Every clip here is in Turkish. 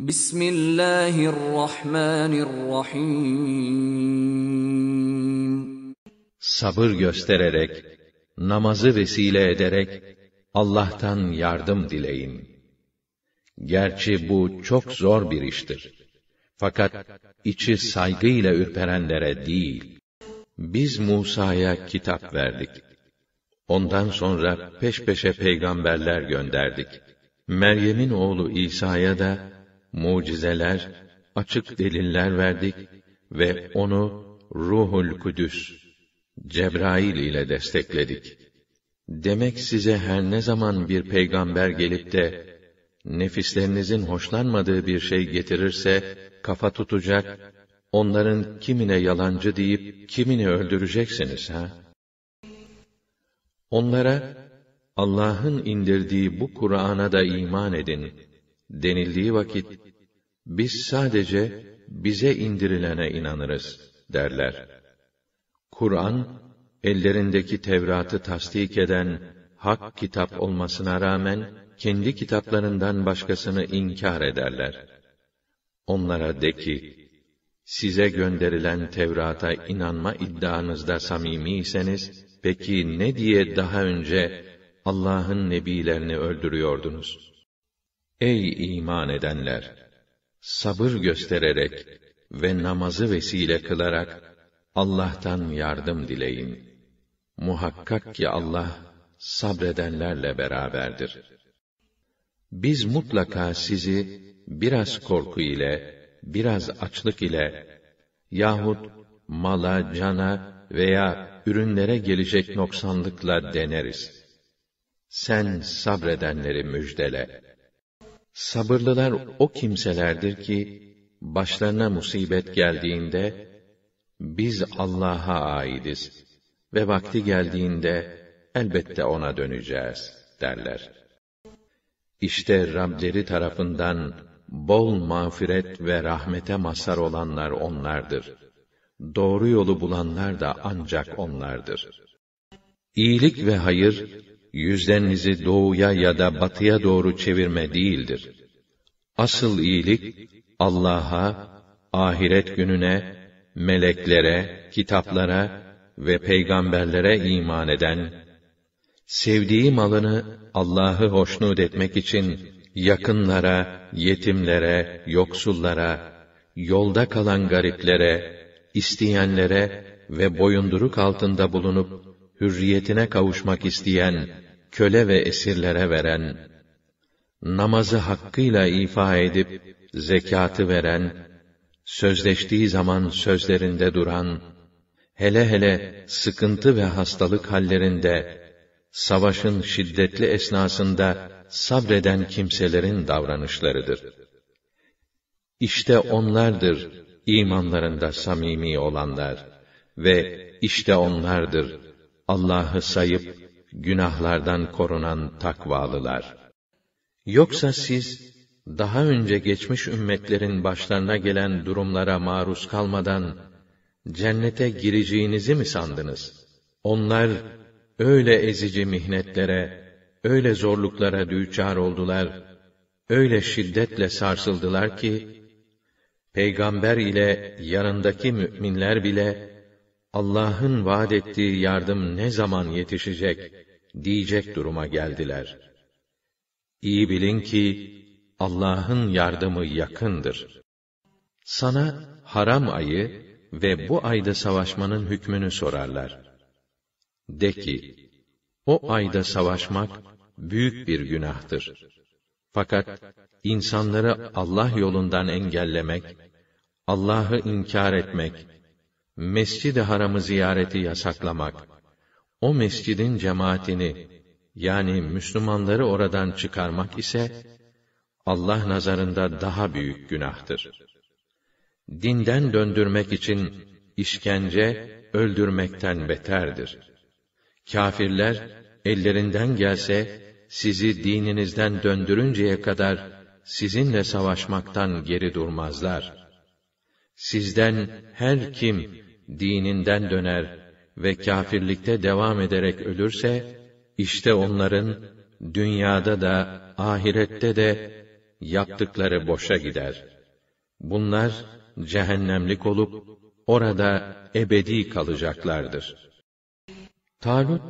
Bismillahirrahmanirrahim. Sabır göstererek, namazı vesile ederek, Allah'tan yardım dileyin. Gerçi bu çok zor bir iştir. Fakat içi saygıyla ürperenlere değil. Biz Musa'ya kitap verdik. Ondan sonra peş peşe peygamberler gönderdik. Meryem'in oğlu İsa'ya da mucizeler, açık deliller verdik ve onu Ruhul Kudüs, Cebrail ile destekledik. Demek size her ne zaman bir peygamber gelip de, nefislerinizin hoşlanmadığı bir şey getirirse, kafa tutacak, onların kimine yalancı deyip, kimini öldüreceksiniz ha? Onlara, Allah'ın indirdiği bu Kur'an'a da iman edin.'' denildiği vakit biz sadece bize indirilene inanırız derler. Kur'an ellerindeki Tevrat'ı tasdik eden hak kitap olmasına rağmen kendi kitaplarından başkasını inkar ederler. Onlara de ki, size gönderilen Tevrat'a inanma iddianızda samimiyseniz, peki ne diye daha önce Allah'ın nebilerini öldürüyordunuz? Ey iman edenler! Sabır göstererek ve namazı vesile kılarak Allah'tan yardım dileyin. Muhakkak ki Allah sabredenlerle beraberdir. Biz mutlaka sizi biraz korku ile, biraz açlık ile yahut mala, cana veya ürünlere gelecek noksanlıkla deneriz. Sen sabredenleri müjdele.'' Sabırlılar o kimselerdir ki başlarına musibet geldiğinde biz Allah'a aidiz ve vakti geldiğinde elbette ona döneceğiz derler. İşte Rableri tarafından bol mağfiret ve rahmete mazhar olanlar onlardır. Doğru yolu bulanlar da ancak onlardır. İyilik ve hayır yüzlerinizi doğuya ya da batıya doğru çevirme değildir. Asıl iyilik Allah'a, ahiret gününe, meleklere, kitaplara ve peygamberlere iman eden, sevdiği malını Allah'ı hoşnut etmek için yakınlara, yetimlere, yoksullara, yolda kalan gariplere, isteyenlere ve boyunduruk altında bulunup hürriyetine kavuşmak isteyen, köle ve esirlere veren, namazı hakkıyla ifa edip, zekatı veren, sözleştiği zaman sözlerinde duran, hele hele sıkıntı ve hastalık hallerinde, savaşın şiddetli esnasında sabreden kimselerin davranışlarıdır. İşte onlardır imanlarında samimi olanlar ve işte onlardır Allah'ı sayıp günahlardan korunan takvalılar. Yoksa siz daha önce geçmiş ümmetlerin başlarına gelen durumlara maruz kalmadan cennete gireceğinizi mi sandınız? Onlar öyle ezici mihnetlere, öyle zorluklara düçar oldular, öyle şiddetle sarsıldılar ki peygamber ile yanındaki müminler bile Allah'ın vaad ettiği yardım ne zaman yetişecek diyecek duruma geldiler. İyi bilin ki Allah'ın yardımı yakındır. Sana haram ayı ve bu ayda savaşmanın hükmünü sorarlar. De ki, o ayda savaşmak büyük bir günahtır. Fakat insanları Allah yolundan engellemek, Allah'ı inkar etmek, Mescid-i Haram'ı ziyareti yasaklamak, o mescidin cemaatini, yani Müslümanları oradan çıkarmak ise, Allah nazarında daha büyük günahtır. Dinden döndürmek için, işkence, öldürmekten beterdir. Kafirler, ellerinden gelse, sizi dininizden döndürünceye kadar, sizinle savaşmaktan geri durmazlar. Sizden her kim, dininden döner ve kâfirlikte devam ederek ölürse, işte onların dünyada da ahirette de yaptıkları boşa gider. Bunlar cehennemlik olup orada ebedi kalacaklardır. Talut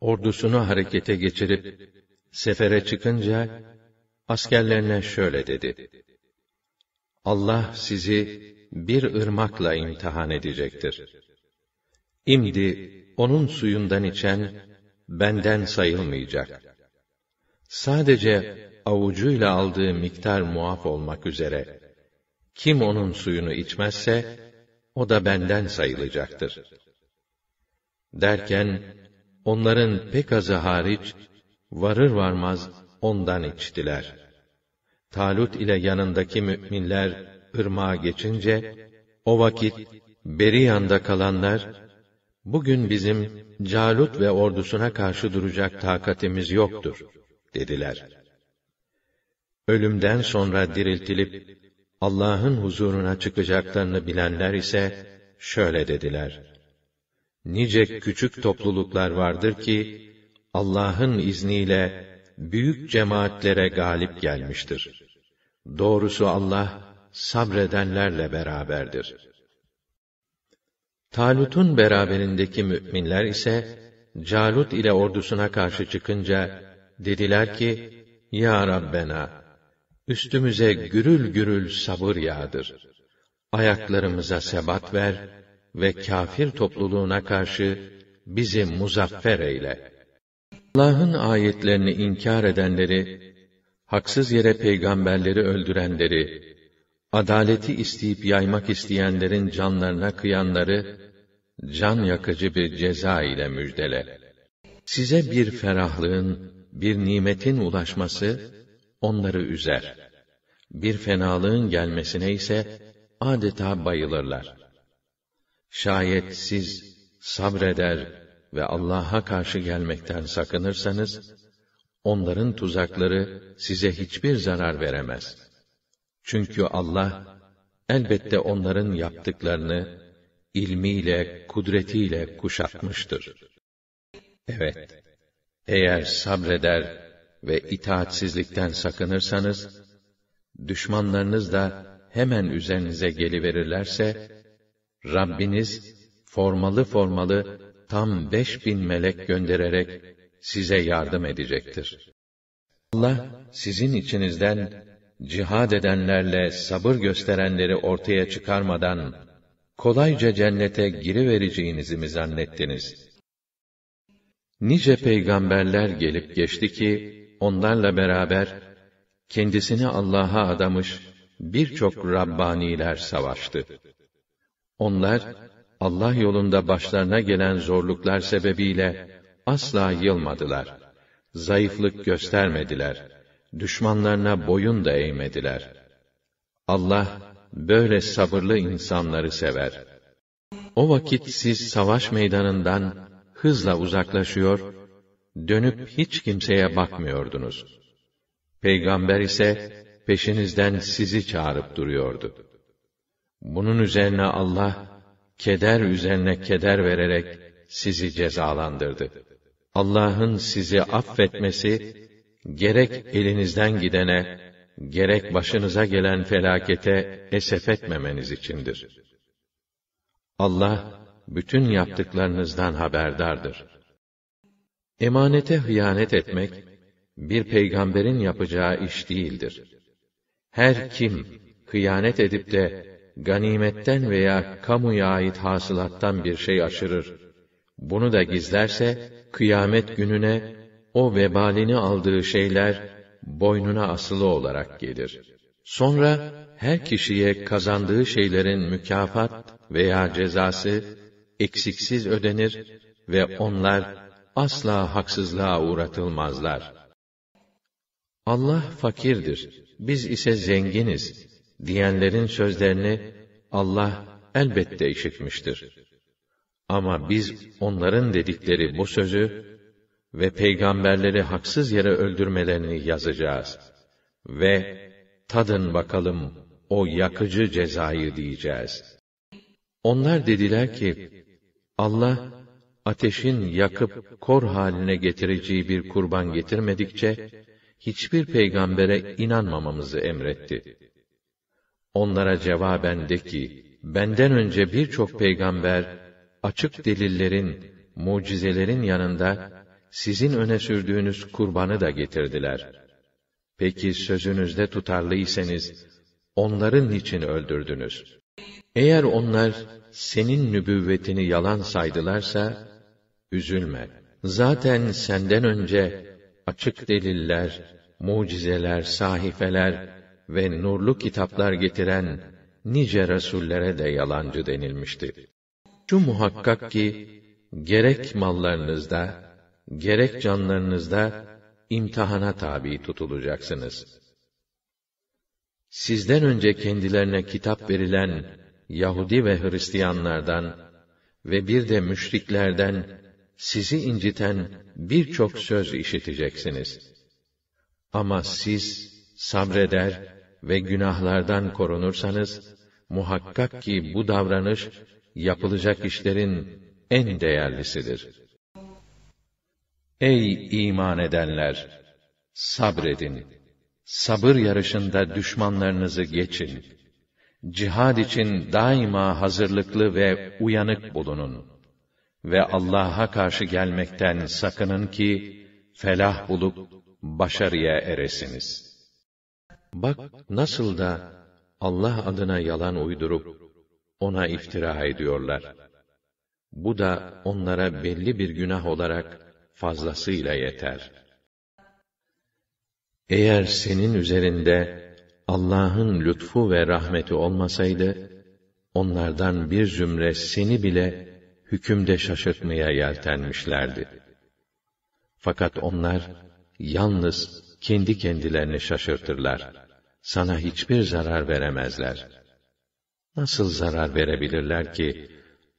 ordusunu harekete geçirip sefere çıkınca askerlerine şöyle dedi: Allah sizi bir ırmakla imtihan edecektir. İmdi onun suyundan içen benden sayılmayacak. Sadece avucuyla aldığı miktar muaf olmak üzere kim onun suyunu içmezse o da benden sayılacaktır. Derken onların pek azı hariç varır varmaz ondan içtiler. Talut ile yanındaki müminler ırmağa geçince, o vakit Beriyan'da kalanlar, bugün bizim Calut ve ordusuna karşı duracak takatimiz yoktur, dediler. Ölümden sonra diriltilip, Allah'ın huzuruna çıkacaklarını bilenler ise, şöyle dediler. Nice küçük topluluklar vardır ki, Allah'ın izniyle büyük cemaatlere galip gelmiştir. Doğrusu Allah, sabredenlerle beraberdir. Talut'un beraberindeki müminler ise Calut ile ordusuna karşı çıkınca dediler ki: Ya Rabbena üstümüze gürül gürül sabır yağdır. Ayaklarımıza sebat ver ve kafir topluluğuna karşı bizi muzaffer eyle. Allah'ın ayetlerini inkar edenleri, haksız yere peygamberleri öldürenleri, adaleti isteyip yaymak isteyenlerin canlarına kıyanları, can yakıcı bir ceza ile müjdele. Size bir ferahlığın, bir nimetin ulaşması, onları üzer. Bir fenalığın gelmesine ise, adeta bayılırlar. Şayet siz sabreder ve Allah'a karşı gelmekten sakınırsanız, onların tuzakları size hiçbir zarar veremez.'' Çünkü Allah elbette onların yaptıklarını ilmiyle, kudretiyle kuşatmıştır. Evet, eğer sabreder ve itaatsizlikten sakınırsanız, düşmanlarınız da hemen üzerinize geliverirlerse, Rabbiniz formalı formalı tam beş bin melek göndererek size yardım edecektir. Allah sizin içinizden cihad edenlerle sabır gösterenleri ortaya çıkarmadan kolayca cennete girivereceğinizi mi zannettiniz? Nice peygamberler gelip geçti ki onlarla beraber kendisini Allah'a adamış birçok rabbaniler savaştı. Onlar Allah yolunda başlarına gelen zorluklar sebebiyle asla yılmadılar. Zayıflık göstermediler.'' düşmanlarına boyun da eğmediler. Allah böyle sabırlı insanları sever. O vakit siz savaş meydanından hızla uzaklaşıyor, dönüp hiç kimseye bakmıyordunuz. Peygamber ise peşinizden sizi çağırıp duruyordu. Bunun üzerine Allah keder üzerine keder vererek sizi cezalandırdı. Allah'ın sizi affetmesi gerek elinizden gidene, gerek başınıza gelen felakete esef etmemeniz içindir. Allah, bütün yaptıklarınızdan haberdardır. Emanete hıyanet etmek, bir peygamberin yapacağı iş değildir. Her kim, hıyanet edip de, ganimetten veya kamuya ait hasılattan bir şey aşırır, bunu da gizlerse, kıyamet gününe o vebalini aldığı şeyler boynuna asılı olarak gelir. Sonra her kişiye kazandığı şeylerin mükafat veya cezası eksiksiz ödenir ve onlar asla haksızlığa uğratılmazlar. Allah fakirdir, biz ise zenginiz diyenlerin sözlerini Allah elbette işitmiştir. Ama biz onların dedikleri bu sözü ve peygamberleri haksız yere öldürmelerini yazacağız. Ve tadın bakalım o yakıcı cezayı diyeceğiz. Onlar dediler ki, Allah, ateşin yakıp kor haline getireceği bir kurban getirmedikçe, hiçbir peygambere inanmamamızı emretti. Onlara cevaben de ki, benden önce birçok peygamber, açık delillerin, mucizelerin yanında, sizin öne sürdüğünüz kurbanı da getirdiler. Peki sözünüzde tutarlıysanız, onların için öldürdünüz. Eğer onlar, senin nübüvvetini yalan saydılarsa, üzülme. Zaten senden önce, açık deliller, mucizeler, sahifeler ve nurlu kitaplar getiren, nice rasullere de yalancı denilmişti. Şu muhakkak ki, gerek mallarınızda, gerek canlarınızda imtihana tabi tutulacaksınız. Sizden önce kendilerine kitap verilen Yahudi ve Hristiyanlardan ve bir de müşriklerden sizi inciten birçok söz işiteceksiniz. Ama siz sabreder ve günahlardan korunursanız muhakkak ki bu davranış yapılacak işlerin en değerlisidir.'' Ey iman edenler! Sabredin. Sabır yarışında düşmanlarınızı geçin. Cihad için daima hazırlıklı ve uyanık bulunun. Ve Allah'a karşı gelmekten sakının ki, felah bulup başarıya eresiniz. Bak nasıl da Allah adına yalan uydurup, ona iftira ediyorlar. Bu da onlara belli bir günah olarak fazlasıyla yeter. Eğer senin üzerinde Allah'ın lütfu ve rahmeti olmasaydı, onlardan bir zümre seni bile hükümde şaşırtmaya yeltenmişlerdi. Fakat onlar yalnız kendi kendilerini şaşırtırlar. Sana hiçbir zarar veremezler. Nasıl zarar verebilirler ki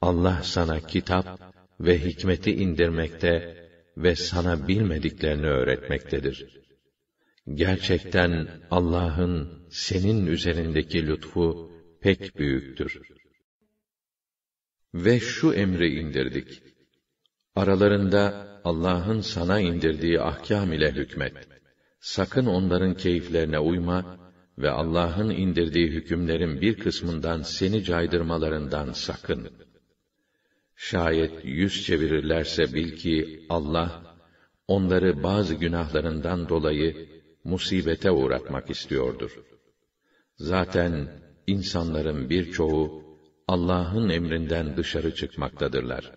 Allah sana kitap ve hikmeti indirmekte ve sana bilmediklerini öğretmektedir. Gerçekten Allah'ın senin üzerindeki lütfu pek büyüktür. Ve şu emri indirdik. Aralarında Allah'ın sana indirdiği ahkam ile hükmet. Sakın onların keyiflerine uyma ve Allah'ın indirdiği hükümlerin bir kısmından seni caydırmalarından sakın.'' Şayet yüz çevirirlerse bil ki Allah onları bazı günahlarından dolayı musibete uğratmak istiyordur. Zaten insanların birçoğu Allah'ın emrinden dışarı çıkmaktadırlar.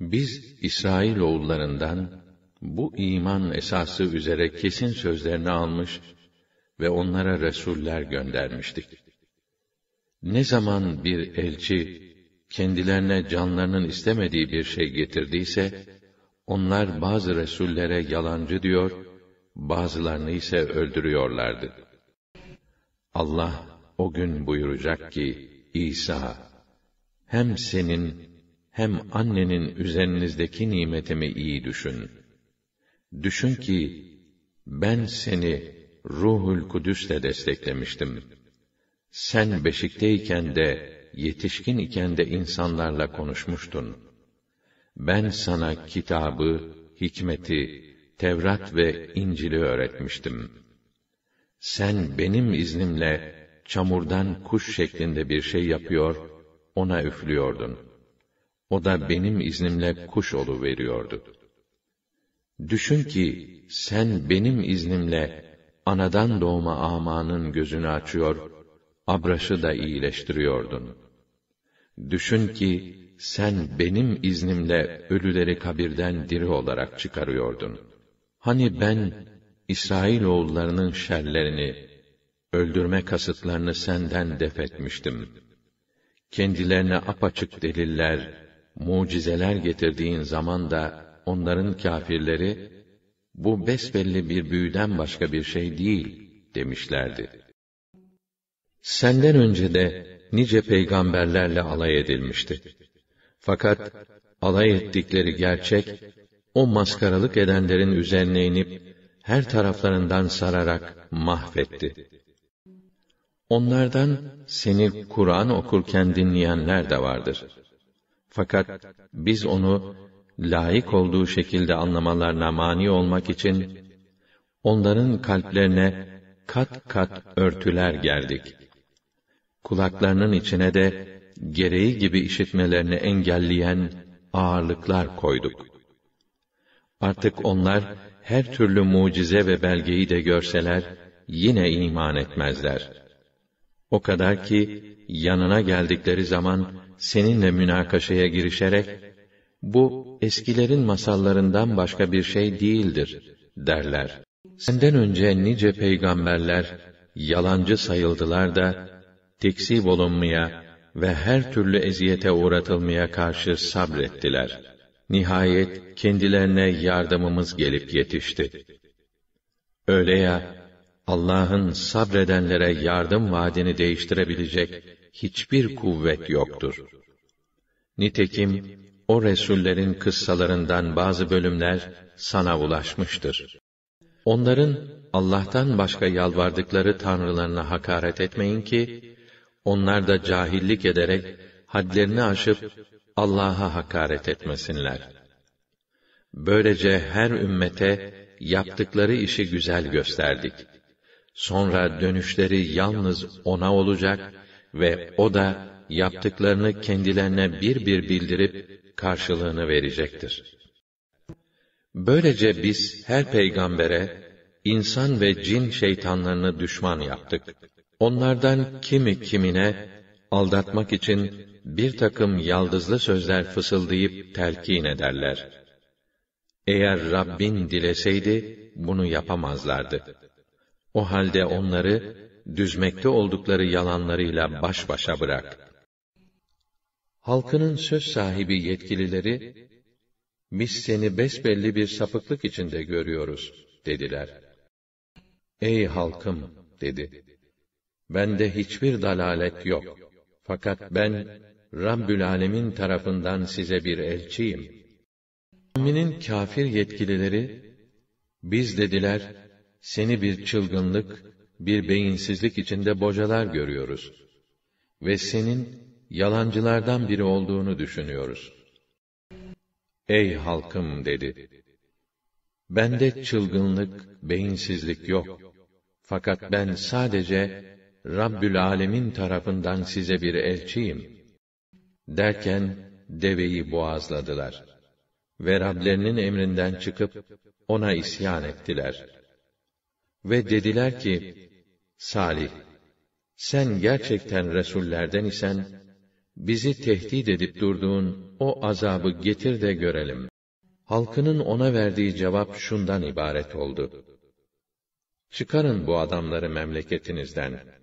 Biz İsrail oğullarından bu iman esası üzere kesin sözlerini almış ve onlara resuller göndermiştik. Ne zaman bir elçi kendilerine canlarının istemediği bir şey getirdiyse, onlar bazı resullere yalancı diyor, bazılarını ise öldürüyorlardı. Allah o gün buyuracak ki, İsa, hem senin hem annenin üzerinizdeki nimetimi iyi düşün. Düşün ki, ben seni Ruhul Kudüs'le desteklemiştim. Sen beşikteyken de, yetişkin iken de insanlarla konuşmuştun. Ben sana kitabı, hikmeti, Tevrat ve İncil'i öğretmiştim. Sen benim iznimle çamurdan kuş şeklinde bir şey yapıyor, ona üflüyordun. O da benim iznimle kuş olu veriyordu. Düşün ki sen benim iznimle anadan doğma amanın gözünü açıyor, Abraş'ı da iyileştiriyordun. Düşün ki, sen benim iznimle ölüleri kabirden diri olarak çıkarıyordun. Hani ben, İsrail oğullarının şerlerini, öldürme kasıtlarını senden def etmiştim. Kendilerine apaçık deliller, mucizeler getirdiğin zaman da onların kâfirleri bu besbelli bir büyüden başka bir şey değil demişlerdi. Senden önce de nice peygamberlerle alay edilmişti. Fakat alay ettikleri gerçek, o maskaralık edenlerin üzerine inip, her taraflarından sararak mahvetti. Onlardan seni Kur'an okurken dinleyenler de vardır. Fakat biz onu layık olduğu şekilde anlamalarına mani olmak için onların kalplerine kat kat örtüler gerdik kulaklarının içine de gereği gibi işitmelerini engelleyen ağırlıklar koyduk. Artık onlar her türlü mucize ve belgeyi de görseler yine iman etmezler. O kadar ki yanına geldikleri zaman seninle münakaşaya girişerek bu eskilerin masallarından başka bir şey değildir derler. Senden önce nice peygamberler yalancı sayıldılar da tekzip olunmaya ve her türlü eziyete uğratılmaya karşı sabrettiler. Nihayet kendilerine yardımımız gelip yetişti. Öyle ya, Allah'ın sabredenlere yardım vaadini değiştirebilecek hiçbir kuvvet yoktur. Nitekim o resullerin kıssalarından bazı bölümler sana ulaşmıştır. Onların Allah'tan başka yalvardıkları tanrılarına hakaret etmeyin ki onlar da cahillik ederek hadlerini aşıp Allah'a hakaret etmesinler. Böylece her ümmete yaptıkları işi güzel gösterdik. Sonra dönüşleri yalnız ona olacak ve o da yaptıklarını kendilerine bir bir bildirip karşılığını verecektir. Böylece biz her peygambere insan ve cin şeytanlarını düşman yaptık. Onlardan kimi kimine aldatmak için bir takım yaldızlı sözler fısıldayıp telkin ederler. Eğer Rabbin dileseydi bunu yapamazlardı. O halde onları düzmekte oldukları yalanlarıyla baş başa bırak. Halkının söz sahibi yetkilileri, biz seni besbelli bir sapıklık içinde görüyoruz, dediler. Ey halkım, dedi Bende hiçbir dalalet yok. Fakat ben Rabbül Alemin tarafından size bir elçiyim. Kavminin kafir yetkilileri biz dediler seni bir çılgınlık, bir beyinsizlik içinde bocalar görüyoruz ve senin yalancılardan biri olduğunu düşünüyoruz. Ey halkım dedi. Bende çılgınlık, beyinsizlik yok. Fakat ben sadece Rabbül Alemin tarafından size bir elçiyim. Derken deveyi boğazladılar. Ve Rablerinin emrinden çıkıp ona isyan ettiler. Ve dediler ki, Salih, sen gerçekten Resullerden isen, bizi tehdit edip durduğun o azabı getir de görelim. Halkının ona verdiği cevap şundan ibaret oldu. Çıkarın bu adamları memleketinizden.''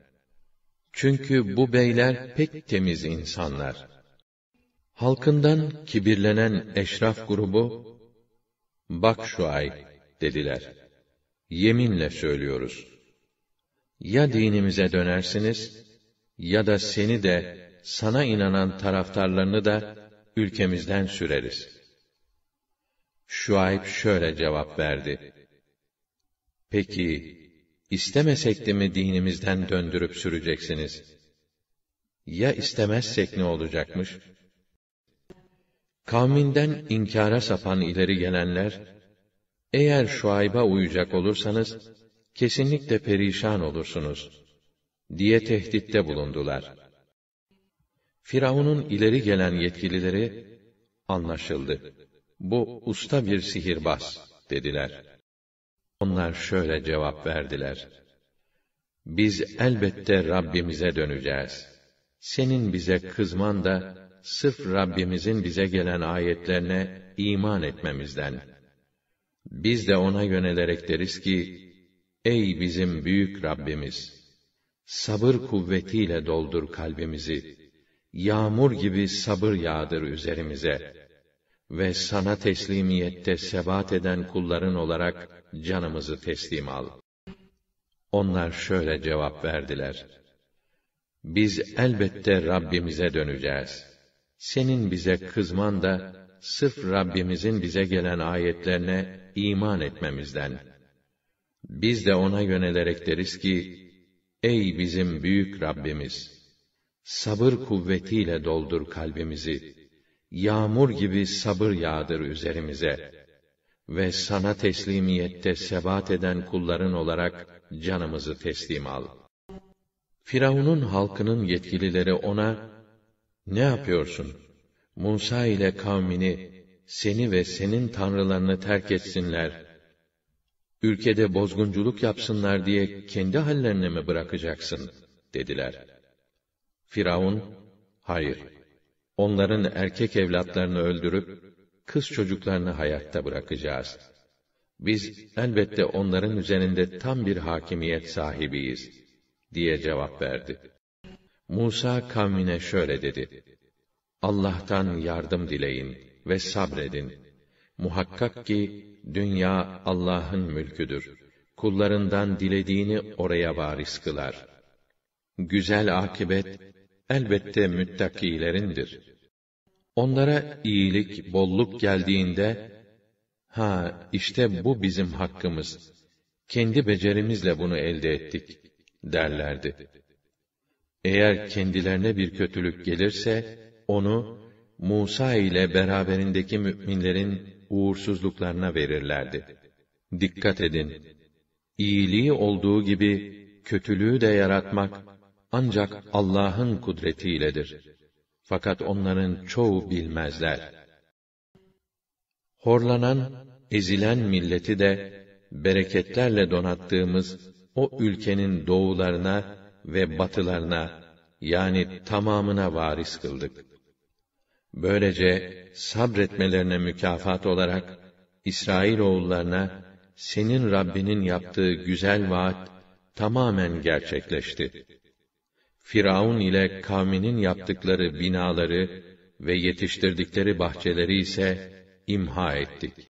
Çünkü bu beyler pek temiz insanlar. Halkından kibirlenen eşraf grubu, bak şu ay, dediler. Yeminle söylüyoruz. Ya dinimize dönersiniz, ya da seni de, sana inanan taraftarlarını da, ülkemizden süreriz. Şuayb şöyle cevap verdi. Peki, İstemesek de mi dinimizden döndürüp süreceksiniz? Ya istemezsek ne olacakmış? Kavminden inkara sapan ileri gelenler, eğer şuayba uyacak olursanız, kesinlikle perişan olursunuz, diye tehditte bulundular. Firavun'un ileri gelen yetkilileri, anlaşıldı. Bu usta bir sihirbaz, dediler.'' Onlar şöyle cevap verdiler. Biz elbette Rabbimize döneceğiz. Senin bize kızman da, sırf Rabbimizin bize gelen ayetlerine iman etmemizden. Biz de ona yönelerek deriz ki, Ey bizim büyük Rabbimiz! Sabır kuvvetiyle doldur kalbimizi. Yağmur gibi sabır yağdır üzerimize.'' ve sana teslimiyette sebat eden kulların olarak canımızı teslim al. Onlar şöyle cevap verdiler. Biz elbette Rabbimize döneceğiz. Senin bize kızman da, sırf Rabbimizin bize gelen ayetlerine iman etmemizden. Biz de ona yönelerek deriz ki, Ey bizim büyük Rabbimiz! Sabır kuvvetiyle doldur kalbimizi.'' yağmur gibi sabır yağdır üzerimize ve sana teslimiyette sebat eden kulların olarak canımızı teslim al. Firavun'un halkının yetkilileri ona, ne yapıyorsun? Musa ile kavmini, seni ve senin tanrılarını terk etsinler, ülkede bozgunculuk yapsınlar diye kendi hallerine mi bırakacaksın? dediler. Firavun, hayır.'' onların erkek evlatlarını öldürüp, kız çocuklarını hayatta bırakacağız. Biz elbette onların üzerinde tam bir hakimiyet sahibiyiz, diye cevap verdi. Musa kavmine şöyle dedi, Allah'tan yardım dileyin ve sabredin. Muhakkak ki, dünya Allah'ın mülküdür. Kullarından dilediğini oraya varis kılar. Güzel akibet, elbette müttakilerindir. Onlara iyilik, bolluk geldiğinde, ha işte bu bizim hakkımız, kendi becerimizle bunu elde ettik, derlerdi. Eğer kendilerine bir kötülük gelirse, onu, Musa ile beraberindeki müminlerin uğursuzluklarına verirlerdi. Dikkat edin! İyiliği olduğu gibi, kötülüğü de yaratmak, ancak Allah'ın kudretiyledir. Fakat onların çoğu bilmezler. Horlanan, ezilen milleti de bereketlerle donattığımız o ülkenin doğularına ve batılarına yani tamamına varis kıldık. Böylece sabretmelerine mükafat olarak İsrail oğullarına senin Rabbinin yaptığı güzel vaat tamamen gerçekleşti. Firavun ile kavminin yaptıkları binaları ve yetiştirdikleri bahçeleri ise imha ettik.